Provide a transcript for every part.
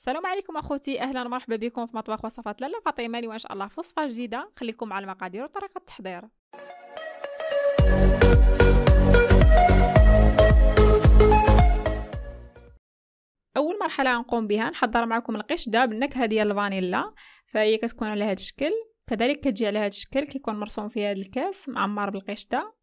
السلام عليكم اخوتي اهلا ومرحبا بكم في مطبخ وصفات لاله فاطمه وان شاء الله في وصفه جديده خليكم مع المقادير وطريقه التحضير اول مرحله غنقوم بها نحضر معكم القشده بالنكهه ديال الفانيلا فهي كتكون على هذا الشكل كذلك كتجي على هذا الشكل كيكون مرسوم في هذا الكاس معمر بالقشده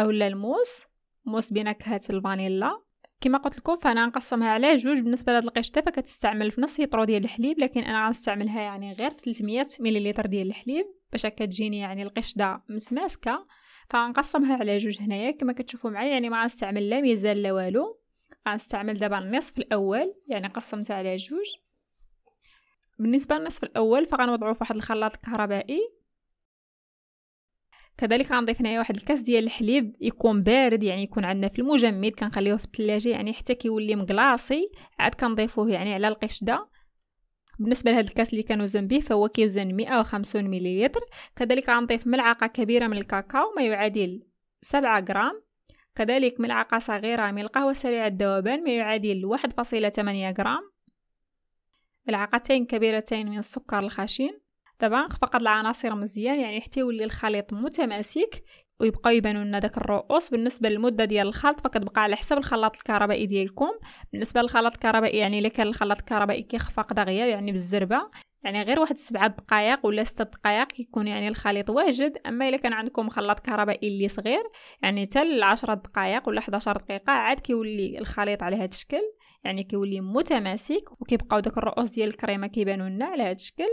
اولا الموس موس بنكهه الفانيلا كما قلت لكم فانا نقسمها على جوج بالنسبه لهاد القشطه فكتستعمل في نص يطرو ديال الحليب لكن انا غنستعملها يعني غير في 300 مليلتر ديال الحليب باش هكا تجيني يعني القشطه متماسكه فغنقسمها على جوج هنايا كما كتشوفوا معايا يعني ما غنستعمل لا ميزان لا والو غنستعمل دابا النصف الاول يعني قسمتها على جوج بالنسبه للنصف الاول فغنوضعو في واحد الخلاط الكهربائي كذلك غنضيف هنايا واحد الكاس ديال الحليب يكون بارد يعني يكون عندنا في المجمد كنخليوه في الثلاجه يعني حتى كيولي مقلاصي عاد كنضيفوه يعني على القشده بالنسبه لهذا الكاس اللي كنوزن به فهو كيوزن 150 مليلتر كذلك غنضيف ملعقه كبيره من الكاكاو ما يعادل 7 غرام كذلك ملعقه صغيره من القهوه سريعه الذوبان ما يعادل 1.8 غرام ملعقتين كبيرتين من السكر الخشن دابا فقط العناصر مزيان يعني حتى يولي الخليط متماسك ويبقاو يبانوا لنا داك الرؤوس بالنسبه للمده ديال الخلط فكتبقى على حسب الخلاط الكهربائي ديالكم بالنسبه للخلاط الكهربائي يعني الا كان الخلاط الكهربائي كيخفق دغيا يعني بالزربه يعني غير واحد سبعة دقائق ولا ستة دقائق يكون يعني الخليط واجد اما الا كان عندكم خلاط كهربائي اللي صغير يعني حتى 10 دقائق ولا 11 دقيقه عاد كيولي الخليط على هذا الشكل يعني كيولي متماسك وكيبقاو داك الرؤوس ديال الكريمه كيبانوا لنا على هذا الشكل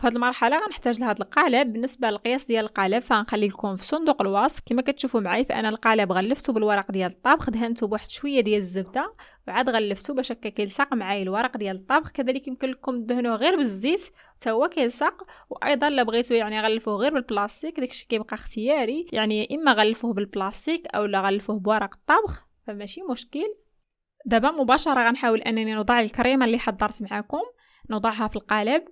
في هذه المرحله غنحتاج لهاد القالب بالنسبه للقياس ديال القالب فغنخلي لكم في صندوق الوصف كما كتشوفوا معايا فانا القالب غلفته بالورق ديال الطبخ دهنته بواحد شويه ديال الزبده وعاد غلفته باش هكا كيلصق معايا الورق ديال الطبخ كذلك يمكن لكم دهنوه غير بالزيت حتى هو كيلصق وايضا الا بغيتو يعني غلفوه غير بالبلاستيك داكشي كيبقى اختياري يعني اما غلفوه بالبلاستيك او لا غلفوه بورق الطبخ فماشي مشكل دابا مباشره غنحاول انني نوضع الكريمه اللي حضرت معاكم نوضعها في القالب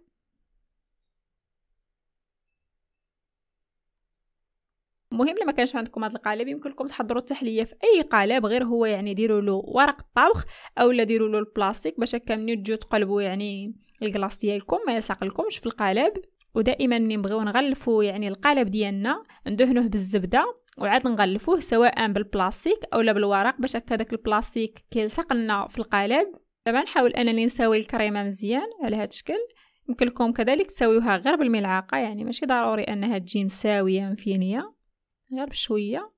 المهم لما كانش عندكم هذا القالب يمكن لكم تحضروا التحليه في اي قالب غير هو يعني ديروا له ورق الطبخ اولا ديروا له البلاستيك باش هكا منين تجيو تقلبوا يعني الكلاص ديالكم ما يساقلكمش في القالب ودائما ملي نبغيو نغلفوا يعني القالب ديالنا ندهنوه بالزبده وعاد نغلفوه سواء بالبلاستيك اولا بالورق باش هكا داك البلاستيك كيلصق لنا في القالب دابا نحاول انني نساوي الكريمه مزيان على هذا الشكل يمكن لكم كذلك تساويوها غير بالملعقه يعني ماشي ضروري انها تجي مساويه مفينيه غير بشوية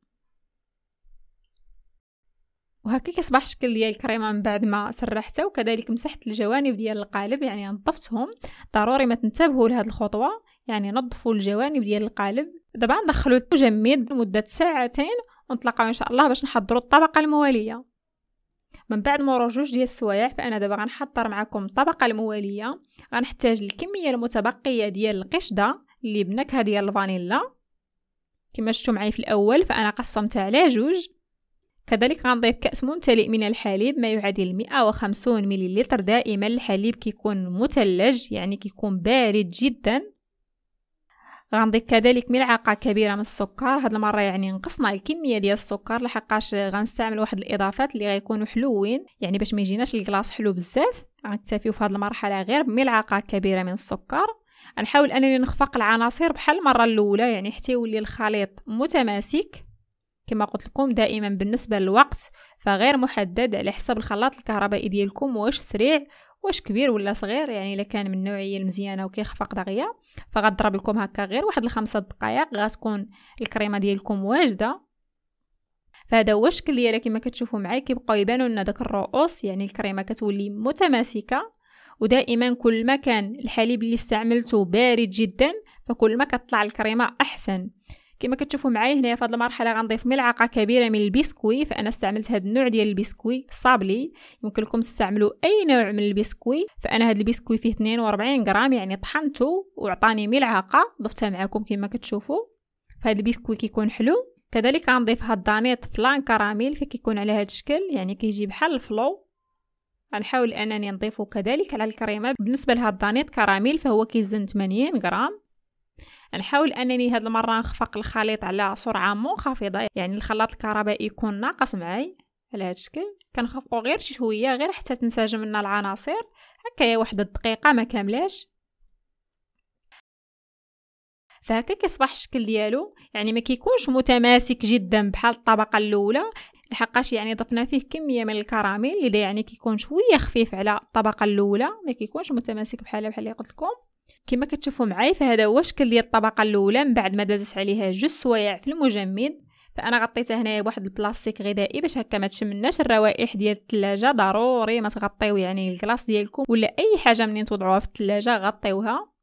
وهكا كيصبح الشكل ديال الكريمه من بعد ما سرحتها وكذلك مسحت الجوانب ديال القالب يعني نظفتهم ضروري ما تنتبهوا لهذه الخطوه يعني نظفوا الجوانب ديال القالب دابا ندخلوا المجمد لمده ساعتين ونتلاقاو ان شاء الله باش نحضروا الطبقه المواليه من بعد مرور جوج ديال السوايع فانا دابا غنحضر معكم الطبقه المواليه غنحتاج الكميه المتبقيه ديال القشده اللي بنكهه ديال الفانيلا كما شفتوا معي في الأول فأنا قسمتها على جوج كذلك غنضيف كأس ممتلئ من الحليب ما يعادل 150 مليلتر دائما الحليب كيكون مثلج يعني كيكون بارد جدا غنضيف كذلك ملعقة كبيرة من السكر هاد المرة يعني نقصنا الكمية ديال السكر لحقاش غنستعمل واحد الإضافات اللي غيكونوا حلوين يعني باش ما يجيناش الكلاص حلو بزاف غنكتفيو في هذه المرحلة غير بملعقة كبيرة من السكر نحاول انني نخفق العناصر بحال المره الاولى يعني حتى يولي الخليط متماسك كما قلت لكم دائما بالنسبه للوقت فغير محدد على حسب الخلاط الكهربائي ديالكم واش سريع واش كبير ولا صغير يعني الا كان من النوعيه المزيانه وكيخفق دغيا فغضرب لكم هكا غير واحد الخمسة دقائق غتكون الكريمه ديالكم واجده فهذا هو الشكل ديالها كما كتشوفوا معايا كيبقاو يبانوا لنا داك الرؤوس يعني الكريمه كتولي متماسكه ودائما كل ما كان الحليب اللي استعملته بارد جدا فكل ما كتطلع الكريمه احسن كما كتشوفوا معايا هنايا في هذه المرحله غنضيف ملعقه كبيره من البسكوي فانا استعملت هذا النوع ديال البسكوي صابلي يمكن لكم تستعملوا اي نوع من البسكوي فانا هذا البسكوي فيه 42 غرام يعني طحنته وعطاني ملعقه ضفتها معكم كما كتشوفوا فهاد البسكوي كيكون حلو كذلك غنضيف هاد الدانيط فلان كراميل فكيكون على هاد الشكل يعني كيجي بحال الفلو غنحاول أنني نضيفه كذلك على الكريمة بالنسبة لهاد الدانيت كراميل فهو كيزن 80 غرام نحاول انني هاد المره نخفق الخليط على سرعه منخفضه يعني الخلاط الكهربائي يكون ناقص معاي على هاد الشكل كنخفقو غير شويه غير حتى تنسجم لنا العناصر هكايا واحد الدقيقه ما كاملاش فهكا كيصبح الشكل ديالو يعني ما كيكونش متماسك جدا بحال الطبقه الاولى لحقاش يعني ضفنا فيه كميه من الكراميل اللي يعني كيكون شويه خفيف على الطبقه الاولى ما كيكونش متماسك بحال بحال اللي قلت لكم كما كتشوفوا معاي فهذا هو الشكل ديال الطبقه الاولى من بعد ما دازت عليها جوج سوايع في المجمد فانا غطيتها هنايا بواحد البلاستيك غذائي باش هكا ما تشمناش الروائح ديال الثلاجه ضروري ما تغطيو يعني الكلاص ديالكم ولا اي حاجه منين توضعوها في الثلاجه غطيوها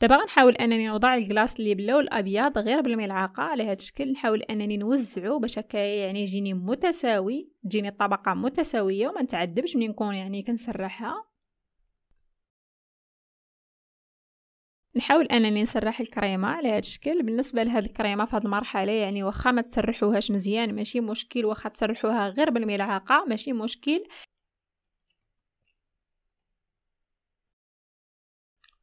دابا غنحاول انني نوضع الكلاص اللي باللون الابيض غير بالملعقه على هذا الشكل نحاول انني نوزعو باش هكا يعني يجيني متساوي تجيني الطبقه متساويه وما نتعذبش ملي نكون يعني كنسرحها نحاول انني نسرح الكريمه على هذا الشكل بالنسبه لهاد الكريمه في هذه المرحله يعني واخا ما تسرحوهاش مزيان ماشي مشكل واخا تسرحوها غير بالملعقه ماشي مشكل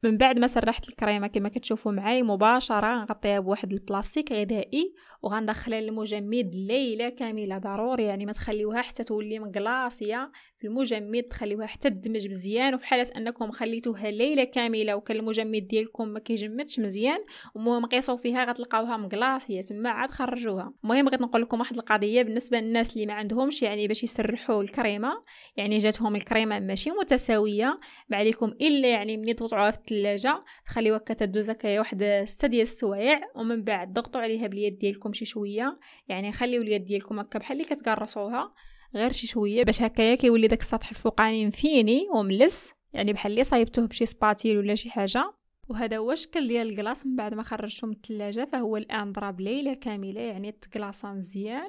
من بعد ما سرحت الكريمه كما كتشوفوا معاي مباشره غنغطيها بواحد البلاستيك غذائي وغندخلها للمجمد ليله كامله ضروري يعني ما تخليوها حتى تولي مقلاصيه في المجمد تخليوها حتى تدمج مزيان وفي حاله انكم خليتوها ليله كامله وكان المجمد ديالكم ما كيجمدش مزيان المهم قيسوا فيها غتلقاوها مقلاصيه تما عاد خرجوها المهم بغيت نقول لكم واحد القضيه بالنسبه للناس اللي ما عندهمش يعني باش يسرحوا الكريمه يعني جاتهم الكريمه ماشي متساويه ما عليكم الا يعني ملي توضعوها في الثلاجه تخليوها كتدوز هكايا واحد 6 ديال السوايع ومن بعد ضغطوا عليها باليد ديالكم شي شويه يعني خليو اليد ديالكم هكا بحال اللي كتقرصوها غير شي شويه باش هكايا كيولي داك السطح الفوقاني مفيني وملس يعني بحال اللي صايبتوه بشي سباتيل ولا شي حاجه وهذا هو الشكل ديال الكلاص من بعد ما خرجته من الثلاجه فهو الان ضرب ليله كامله يعني تكلاصا مزيان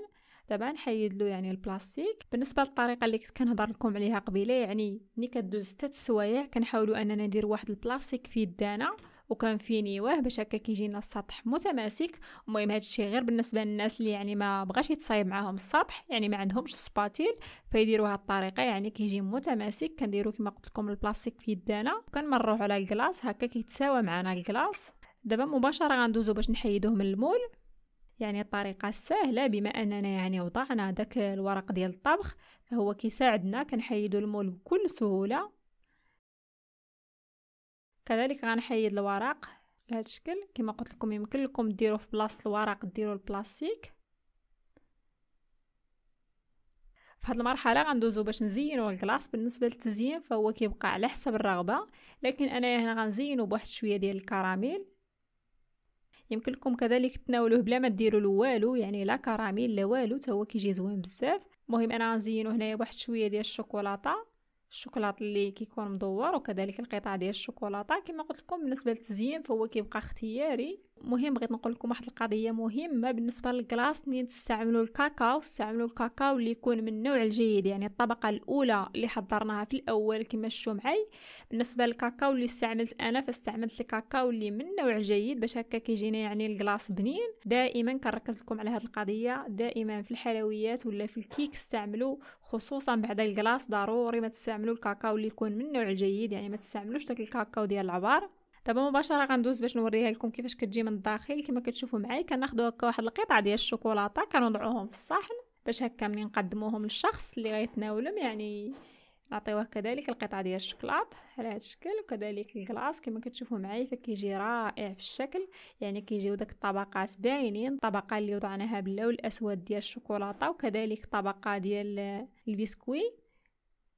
دابا نحيد له يعني البلاستيك بالنسبه للطريقه اللي كنت كنهضر لكم عليها قبيله يعني ملي كدوز حتى السوايع كنحاولوا اننا ندير واحد البلاستيك في يدانا وكنفينيوه باش هكا كيجينا السطح متماسك المهم هذا الشيء غير بالنسبه للناس اللي يعني ما بغاش يتصايب معاهم السطح يعني ما عندهمش سباتيل فيديروا هذه الطريقه يعني كيجي متماسك كنديروا كما قلت لكم البلاستيك في يدانا وكنمروه على الكلاص هكا كيتساوى معنا الكلاص دابا مباشره غندوزو باش نحيدوه من المول يعني الطريقة السهلة بما أننا يعني وضعنا داك الورق ديال الطبخ فهو كيساعدنا كنحيدو المول بكل سهولة كذلك غنحيد الورق بهذا الشكل كما قلت لكم يمكن لكم ديروا في بلاصه الورق ديروا البلاستيك في هذه المرحله غندوزو باش نزينو الكلاص بالنسبه للتزيين فهو كيبقى على حسب الرغبه لكن انا هنا غنزينو بواحد شويه ديال الكراميل يمكنكم كذلك تناولوه بلا ما ديروا له والو يعني لا كراميل لا والو حتى هو كيجي زوين بزاف المهم انا غنزينو هنايا بواحد شويه ديال الشوكولاطه الشوكولاط اللي كيكون مدور وكذلك القطع ديال الشوكولاطه كما قلت لكم بالنسبه للتزيين فهو كيبقى اختياري مهم بغيت نقول لكم واحد القضيه مهمه بالنسبه للكلاص ملي تستعملوا الكاكاو استعملوا الكاكاو اللي يكون من النوع الجيد يعني الطبقه الاولى اللي حضرناها في الاول كما شفتوا معي بالنسبه للكاكاو اللي استعملت انا فاستعملت الكاكاو اللي من نوع جيد باش هكا كيجينا يعني الكلاص بنين دائما كنركز لكم على هذه القضيه دائما في الحلويات ولا في الكيك استعملوا خصوصا بعد الكلاص ضروري ما تستعملوا الكاكاو اللي يكون من نوع جيد يعني ما تستعملوش داك الكاكاو ديال العبار دابا مباشره غندوز باش نوريها لكم كيفاش كتجي من الداخل كما كتشوفوا معايا كناخذوا هكا واحد القطعه ديال الشوكولاته كنوضعوهم في الصحن باش هكا ملي نقدموهم للشخص اللي غيتناولهم يعني نعطيوه كذلك القطعه ديال الشوكولاط على هذا الشكل وكذلك الكلاص كما كتشوفوا معايا فكيجي رائع في الشكل يعني كيجيو داك الطبقات باينين الطبقه اللي وضعناها باللون الاسود ديال الشوكولاته وكذلك الطبقه ديال البسكوي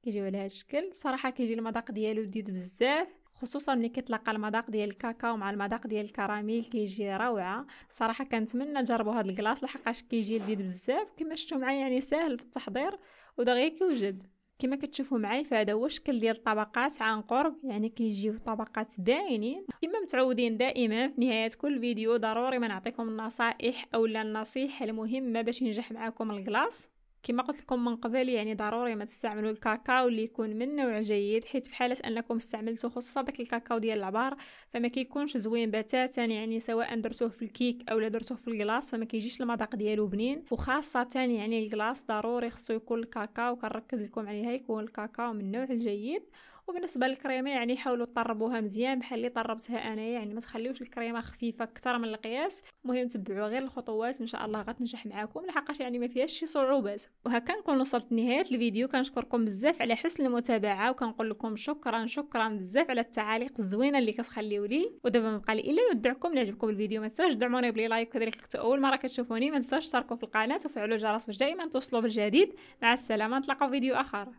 كيجيو على هذا الشكل صراحه كيجي المذاق ديالو لذيذ بزاف خصوصا ملي كيتلاقى المذاق ديال الكاكاو مع المذاق ديال الكراميل كيجي روعه صراحه كنتمنى تجربوا هذا الكلاص لحقاش كيجي لذيذ بزاف كما شفتوا معايا يعني ساهل في التحضير ودغيا كيوجد كما كتشوفوا معايا فهذا هو الشكل ديال الطبقات عن قرب يعني كيجيو طبقات باينين كما متعودين دائما في نهايه كل فيديو ضروري ما نعطيكم النصائح اولا النصيحه المهمه باش ينجح معاكم الكلاص كما قلت لكم من قبل يعني ضروري ما تستعملوا الكاكاو اللي يكون من نوع جيد حيت في حاله انكم استعملتوا خصوصا داك الكاكاو ديال العبار فما كيكونش زوين بتاتا يعني سواء درتوه في الكيك او درتوه في الكلاص فما كيجيش المذاق ديالو بنين وخاصه يعني الكلاص ضروري خصو يكون الكاكاو كنركز لكم عليها يكون الكاكاو من نوع جيد وبالنسبه للكريمه يعني حاولوا طربوها مزيان بحال اللي طربتها انايا يعني ما تخليوش الكريمه خفيفه اكثر من القياس المهم تبعوا غير الخطوات ان شاء الله غتنجح معاكم لحقاش يعني ما فيهاش شي صعوبات وهكا نكون وصلت لنهايه الفيديو كنشكركم بزاف على حسن المتابعه وكنقول لكم شكرا شكرا بزاف على التعاليق الزوينه اللي كتخليو لي ودابا ما بقى لي الا نودعكم الا عجبكم الفيديو ما تنساوش دعموني بلي لايك كذلك اول مره كتشوفوني ما تنساوش تشتركوا في القناه وفعلوا الجرس باش دائما توصلوا بالجديد مع السلامه نتلاقاو فيديو اخر